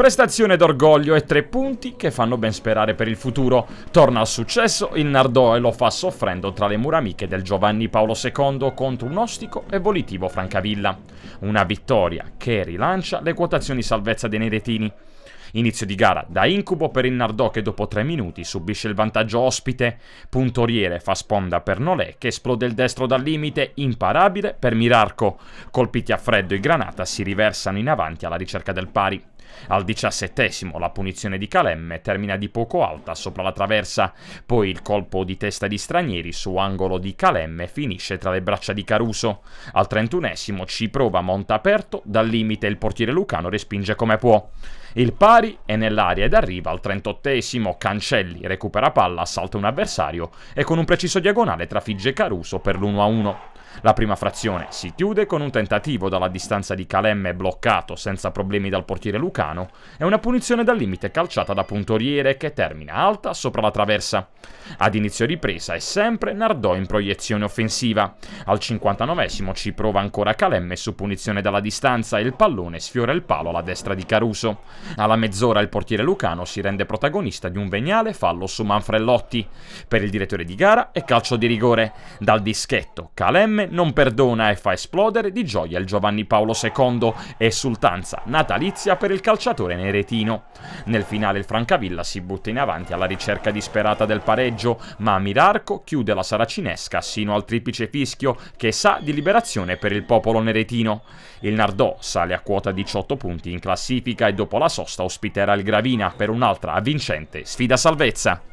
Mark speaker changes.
Speaker 1: Prestazione d'orgoglio e tre punti che fanno ben sperare per il futuro. Torna al successo il Nardò e lo fa soffrendo tra le mura amiche del Giovanni Paolo II contro un ostico e volitivo Francavilla. Una vittoria che rilancia le quotazioni salvezza dei neretini. Inizio di gara da incubo per il Nardò che dopo 3 minuti subisce il vantaggio ospite. Puntoriere fa sponda per Nolè che esplode il destro dal limite, imparabile per Mirarco. Colpiti a freddo i Granata si riversano in avanti alla ricerca del pari. Al diciassettesimo la punizione di Calemme termina di poco alta sopra la traversa, poi il colpo di testa di Stranieri su angolo di Calemme finisce tra le braccia di Caruso. Al trentunesimo ci prova Montaperto, dal limite il portiere lucano respinge come può. Il pari pari è nell'aria ed arriva al 38esimo, Cancelli recupera palla, salta un avversario e con un preciso diagonale trafigge Caruso per l'1-1. La prima frazione si chiude con un tentativo dalla distanza di Calemme bloccato senza problemi dal portiere lucano e una punizione dal limite calciata da puntoriere che termina alta sopra la traversa. Ad inizio ripresa è sempre Nardò in proiezione offensiva. Al 59 ci prova ancora Calemme su punizione dalla distanza e il pallone sfiora il palo alla destra di Caruso. Alla mezz'ora il portiere lucano si rende protagonista di un veniale fallo su Manfrellotti. Per il direttore di gara è calcio di rigore. Dal dischetto Calemme non perdona e fa esplodere di gioia il Giovanni Paolo II, esultanza natalizia per il calciatore neretino. Nel finale il Francavilla si butta in avanti alla ricerca disperata del pareggio, ma Mirarco chiude la saracinesca sino al triplice fischio che sa di liberazione per il popolo neretino. Il Nardò sale a quota 18 punti in classifica e dopo la sosta ospiterà il Gravina per un'altra avvincente sfida salvezza.